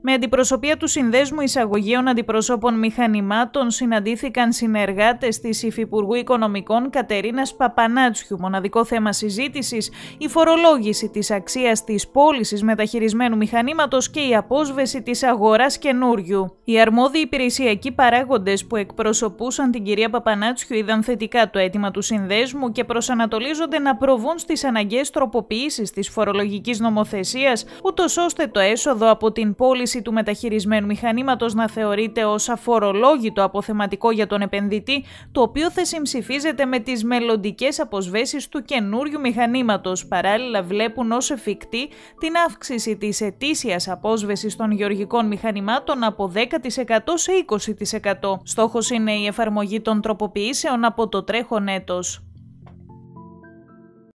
Με αντιπροσωπεία του Συνδέσμου Εισαγωγείων Αντιπροσώπων Μηχανημάτων συναντήθηκαν συνεργάτες της Υφυπουργού Οικονομικών Κατερίνας Παπανάτσιου. Μοναδικό θέμα συζήτησης η φορολόγηση της αξίας της πώλησης μεταχειρισμένου μηχανήματος και η απόσβεση της αγοράς καινούριου. Οι αρμόδιοι υπηρεσιακοί παράγοντες που εκπροσωπούσαν την κυρία Παπανάτσιου είδαν θετικά το αίτημα του Συνδέσμου και προσανατολίζονται να προβούν στις αναγκαίες τροποποιήσεις της φορολογικής νομοθεσίας, ούτως ώστε το έσοδο από την πώληση χρήση του μεταχειρισμένου μηχανήματος να θεωρείται ως αφορολόγητο αποθεματικό για τον επενδυτή, το οποίο θα συμψηφίζεται με τις μελλοντικές αποσβέσεις του καινούριου μηχανήματος. Παράλληλα βλέπουν ως εφικτή την αύξηση της ετήσιας απόσβεσης των γεωργικών μηχανημάτων από 10% σε 20%. Στόχος είναι η εφαρμογή των τροποποιήσεων από το τρέχον έτος.